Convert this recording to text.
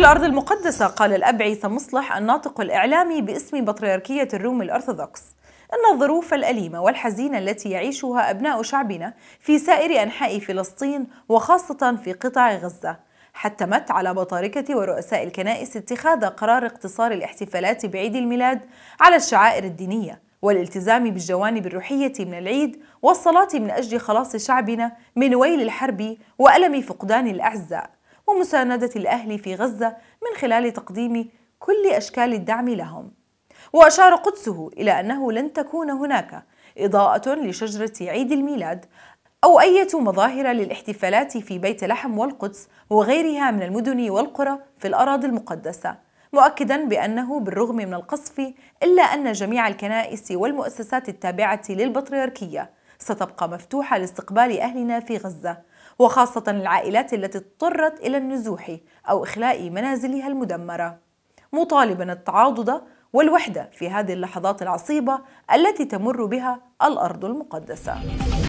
في الأرض المقدسة قال الأب عيسى مصلح الناطق الإعلامي باسم بطريركية الروم الأرثوذكس إن الظروف الأليمة والحزينة التي يعيشها أبناء شعبنا في سائر أنحاء فلسطين وخاصة في قطاع غزة حتمت على بطاركة ورؤساء الكنائس اتخاذ قرار اقتصار الاحتفالات بعيد الميلاد على الشعائر الدينية والالتزام بالجوانب الروحية من العيد والصلاة من أجل خلاص شعبنا من ويل الحرب وألم فقدان الأعزاء ومساندة الأهل في غزة من خلال تقديم كل أشكال الدعم لهم وأشار قدسه إلى أنه لن تكون هناك إضاءة لشجرة عيد الميلاد أو أية مظاهر للاحتفالات في بيت لحم والقدس وغيرها من المدن والقرى في الأراضي المقدسة مؤكدا بأنه بالرغم من القصف إلا أن جميع الكنائس والمؤسسات التابعة للبطريركية ستبقى مفتوحة لاستقبال أهلنا في غزة وخاصة العائلات التي اضطرت إلى النزوح أو إخلاء منازلها المدمرة مطالبا التعاضد والوحدة في هذه اللحظات العصيبة التي تمر بها الأرض المقدسة